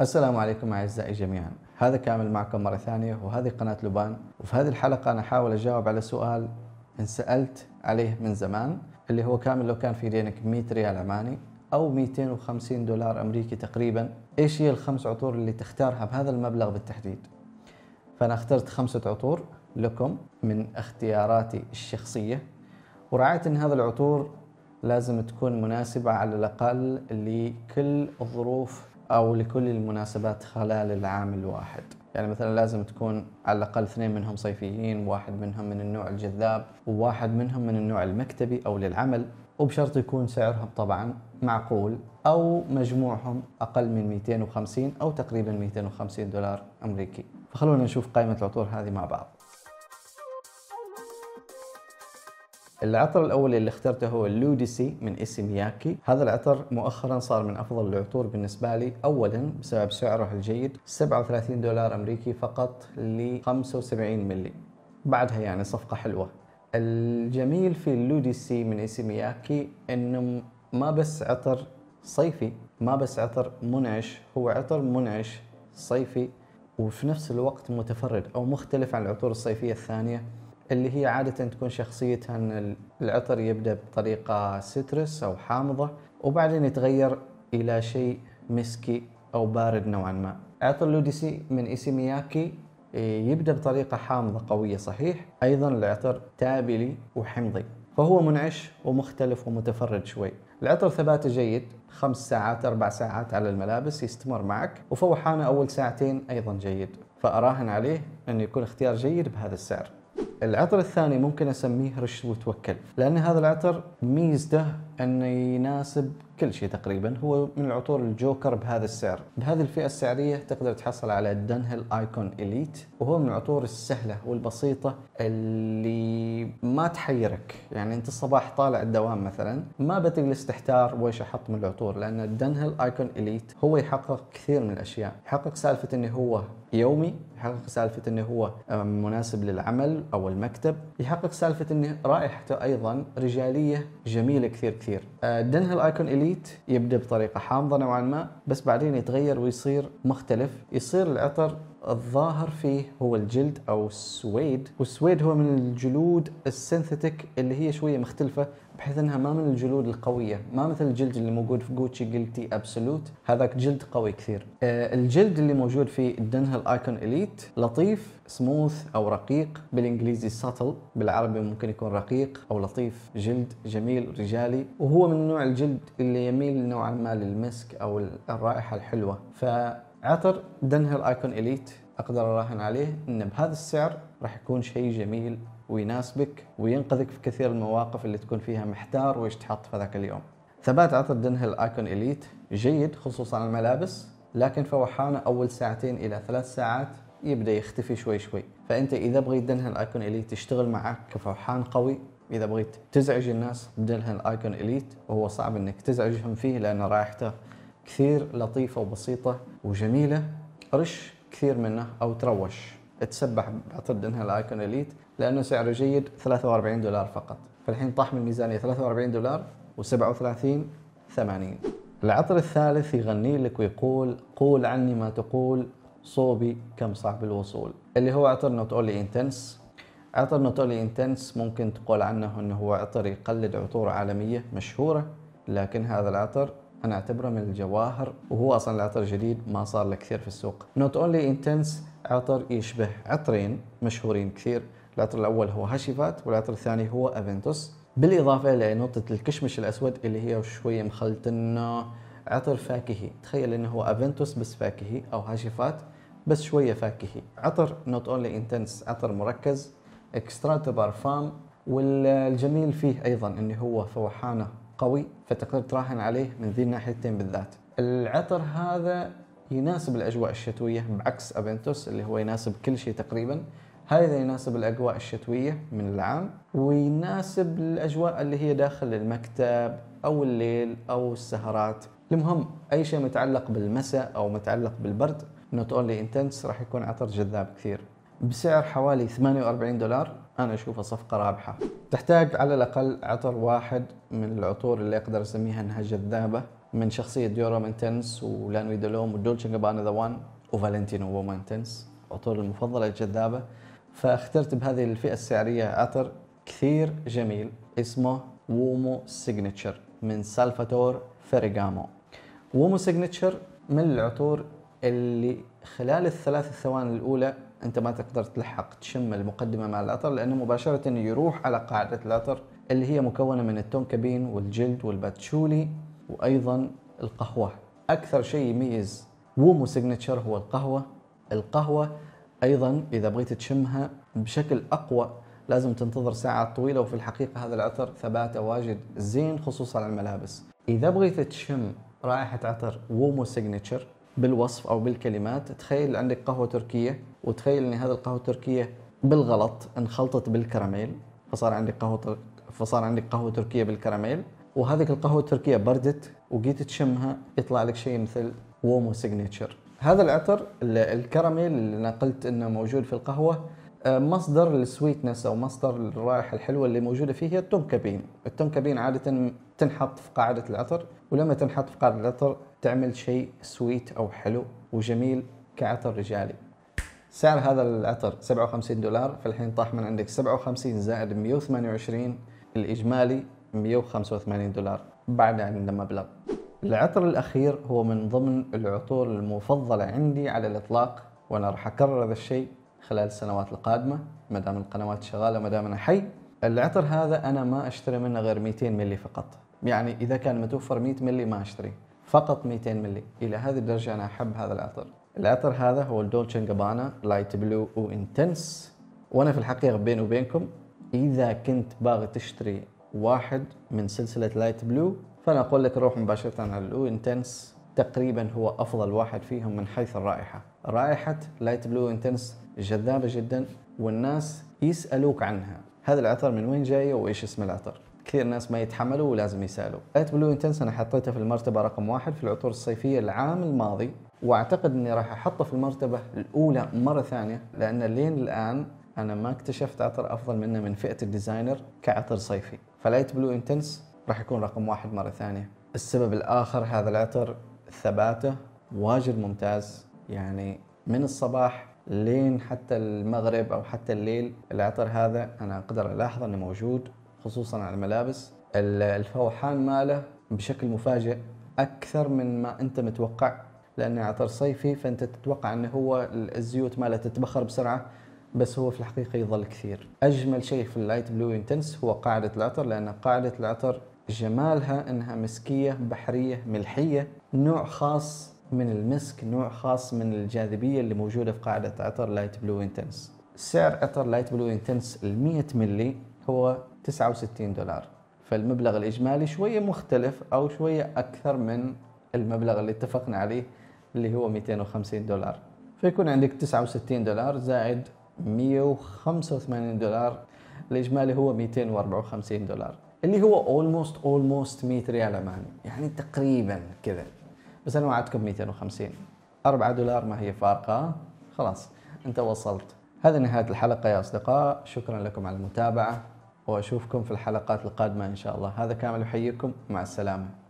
السلام عليكم اعزائي جميعا هذا كامل معكم مره ثانيه وهذه قناه لبان وفي هذه الحلقه انا احاول اجاوب على سؤال انسالت عليه من زمان اللي هو كامل لو كان في دينك 100 ريال عماني او 250 دولار امريكي تقريبا ايش هي الخمس عطور اللي تختارها بهذا المبلغ بالتحديد فانا اخترت خمسه عطور لكم من اختياراتي الشخصيه ورعيت ان هذا العطور لازم تكون مناسبة على الأقل لكل الظروف أو لكل المناسبات خلال العام الواحد يعني مثلا لازم تكون على الأقل اثنين منهم صيفيين واحد منهم من النوع الجذاب وواحد منهم من النوع المكتبي أو للعمل وبشرط يكون سعرهم طبعا معقول أو مجموعهم أقل من 250 أو تقريبا 250 دولار أمريكي فخلونا نشوف قائمة العطور هذه مع بعض العطر الاول اللي اخترته هو اللوديسي من ياكي هذا العطر مؤخرا صار من افضل العطور بالنسبه لي اولا بسبب سعره الجيد 37 دولار امريكي فقط ل 75 ملي بعدها يعني صفقه حلوه الجميل في اللوديسي من ياكي انه ما بس عطر صيفي ما بس عطر منعش هو عطر منعش صيفي وفي نفس الوقت متفرد او مختلف عن العطور الصيفيه الثانيه اللي هي عادة تكون شخصيتها أن العطر يبدأ بطريقة سترس أو حامضة وبعدين يتغير إلى شيء مسكي أو بارد نوعا ما عطر لوديسي من إيسيمياكي إيه، يبدأ بطريقة حامضة قوية صحيح أيضا العطر تابلي وحمضي فهو منعش ومختلف ومتفرد شوي العطر ثباته جيد خمس ساعات أربع ساعات على الملابس يستمر معك وفوحانه أول ساعتين أيضا جيد فأراهن عليه أنه يكون اختيار جيد بهذا السعر العطر الثاني ممكن اسميه رش وتوكل لان هذا العطر ميزته انه يناسب كل شيء تقريبا هو من العطور الجوكر بهذا السعر بهذه الفئه السعريه تقدر تحصل على دنهل ايكون اليت وهو من العطور السهله والبسيطه اللي ما تحيرك يعني انت الصباح طالع الدوام مثلا ما بتجلس تحتار وش احط من العطور لان دنهل ايكون اليت هو يحقق كثير من الاشياء يحقق سالفه انه هو يومي يحقق سالفه انه هو آه، مناسب للعمل او والمكتب يحقق سالفه انه رائحته ايضا رجاليه جميله كثير كثير دنهل آيكون اليت يبدا بطريقه حامضه نوعا ما بس بعدين يتغير ويصير مختلف يصير العطر الظاهر فيه هو الجلد او السويد والسويد هو من الجلود السنثيتك اللي هي شويه مختلفه بحيث انها ما من الجلود القويه ما مثل الجلد اللي موجود في جوتشي جلتي ابسولوت هذاك جلد قوي كثير آه، الجلد اللي موجود في الدنها ايكون اليت لطيف سموث او رقيق بالانجليزي ساتل بالعربي ممكن يكون رقيق او لطيف جلد جميل رجالي وهو من نوع الجلد اللي يميل نوعا ما للمسك او الرائحه الحلوه فعطر دنهل ايكون اليت اقدر اراهن عليه ان بهذا السعر راح يكون شيء جميل ويناسبك وينقذك في كثير المواقف اللي تكون فيها محتار ويش تحط في ذاك اليوم. ثبات عطر دنهل ايكون اليت جيد خصوصا الملابس لكن فوحانه اول ساعتين الى ثلاث ساعات يبدا يختفي شوي شوي، فانت اذا بغيت دنهل ايكون اليت تشتغل معك كفوحان قوي اذا بغيت تزعج الناس بدنهل ايكون اليت وهو صعب انك تزعجهم فيه لان رائحته كثير لطيفه وبسيطه وجميله رش كثير منه او تروش تسبح بعطر دنها الايكون اليت لانه سعره جيد 43 دولار فقط فالحين طاح من الميزانيه 43 دولار و37 80 العطر الثالث يغني لك ويقول قول عني ما تقول صوبي كم صعب الوصول اللي هو عطر نوت اولي انتنس عطر نوت اولي انتنس ممكن تقول عنه انه هو عطر يقلد عطور عالميه مشهوره لكن هذا العطر انا اعتبره من الجواهر وهو اصلا العطر الجديد ما صار له كثير في السوق نوت اونلي انتنس عطر يشبه عطرين مشهورين كثير العطر الاول هو هاشيفات والعطر الثاني هو افنتوس بالاضافه الى نقطه الكشمش الاسود اللي هي شويه مخلتنا عطر فاكهي تخيل انه هو افنتوس بس فاكهي او هاشيفات بس شويه فاكهي عطر نوت اونلي انتنس عطر مركز اكستراتو بارفام والجميل فيه ايضا انه هو فوحانه قوي فتقدر تراهن عليه من ذي الناحيتين بالذات العطر هذا يناسب الاجواء الشتويه بعكس افنتوس اللي هو يناسب كل شيء تقريبا هذا يناسب الاجواء الشتويه من العام ويناسب الاجواء اللي هي داخل المكتب او الليل او السهرات المهم اي شيء متعلق بالمساء او متعلق بالبرد نوت اونلي انتنس راح يكون عطر جذاب كثير بسعر حوالي 48 دولار انا اشوفها صفقه رابحه تحتاج على الاقل عطر واحد من العطور اللي اقدر اسميها انها جذابه من شخصيه ديورام انتنس ولانوي دولوم ودولتشي جابانا ذا وان وفالنتينو ووما انتنس عطور المفضله الجذابه فاخترت بهذه الفئه السعريه عطر كثير جميل اسمه وومو سيجنتشر من سالفاتور فيريغامو وومو سيجنتشر من العطور اللي خلال الثلاث ثواني الاولى انت ما تقدر تلحق تشم المقدمه مع الاطر لانه مباشره يروح على قاعده الاطر اللي هي مكونه من التونكابين والجلد والباتشولي وايضا القهوه اكثر شيء يميز وومو سيجنتشر هو القهوه القهوه ايضا اذا بغيت تشمها بشكل اقوى لازم تنتظر ساعات طويله وفي الحقيقه هذا العطر ثباته واجد زين خصوصا على الملابس اذا بغيت تشم رائحه عطر وومو سيجنتشر بالوصف او بالكلمات تخيل عندك قهوه تركيه وتخيل ان هذه القهوه التركيه بالغلط انخلطت بالكراميل فصار عندك قهوه فصار عندك قهوه تركيه بالكراميل وهذيك القهوه التركيه بردت وجيت تشمها يطلع لك شيء مثل وومو سيجنتشر هذا العطر الكراميل اللي انا قلت انه موجود في القهوه آه، مصدر السويتنس او مصدر الرائحه الحلوه اللي موجوده فيه هي التونكابين، التونكابين عاده تنحط في قاعده العطر ولما تنحط في قاعده العطر تعمل شيء سويت او حلو وجميل كعطر رجالي. سعر هذا العطر 57 دولار فالحين طاح من عندك 57 زائد 128 الاجمالي 185 دولار بعد عن المبلغ. العطر الاخير هو من ضمن العطور المفضله عندي على الاطلاق وانا راح اكرر هذا الشيء خلال السنوات القادمة ما دام القنوات شغالة ما دام أنا حي العطر هذا أنا ما أشتري منه غير 200 ملي فقط يعني إذا كان متوفر 100 ملي ما أشتري فقط 200 ملي إلى هذه الدرجة أنا أحب هذا العطر العطر هذا هو الدولتشن جابانا لايت بلو وانتنس وأنا في الحقيقة بيني وبينكم إذا كنت باغي تشتري واحد من سلسلة لايت بلو فأنا أقول لك روح مباشرة على الأو انتنس تقريبا هو أفضل واحد فيهم من حيث الرائحة رائحة لايت بلو انتنس جذابة جدا والناس يسألوك عنها هذا العطر من وين جاي وإيش اسم العطر كثير ناس ما يتحملوا ولازم يسألوا ات بلو انتنس أنا حطيتها في المرتبة رقم واحد في العطور الصيفية العام الماضي واعتقد اني راح احطه في المرتبه الاولى مره ثانيه لان لين الان انا ما اكتشفت عطر افضل منه من فئه الديزاينر كعطر صيفي فلايت بلو انتنس راح يكون رقم واحد مره ثانيه السبب الاخر هذا العطر ثباته واجد ممتاز يعني من الصباح لين حتى المغرب او حتى الليل العطر هذا انا اقدر الاحظ انه موجود خصوصا على الملابس الفوحان ماله بشكل مفاجئ اكثر من ما انت متوقع لانه عطر صيفي فانت تتوقع انه هو الزيوت ماله تتبخر بسرعه بس هو في الحقيقه يظل كثير اجمل شيء في اللايت بلو انتنس هو قاعده العطر لان قاعده العطر جمالها انها مسكيه بحريه ملحيه نوع خاص من المسك نوع خاص من الجاذبيه اللي موجوده في قاعده عطر لايت بلو انتنس سعر عطر لايت بلو انتنس ال 100 ملي هو 69 دولار فالمبلغ الاجمالي شويه مختلف او شويه اكثر من المبلغ اللي اتفقنا عليه اللي هو 250 دولار فيكون عندك 69 دولار زائد 185 دولار الاجمالي هو 254 دولار اللي هو اولموست اولموست 100 ريال عماني يعني تقريبا كذا بس انا وعدتكم 250 4 دولار ما هي فارقه خلاص انت وصلت هذا نهايه الحلقه يا اصدقاء شكرا لكم على المتابعه واشوفكم في الحلقات القادمه ان شاء الله هذا كامل احييكم مع السلامه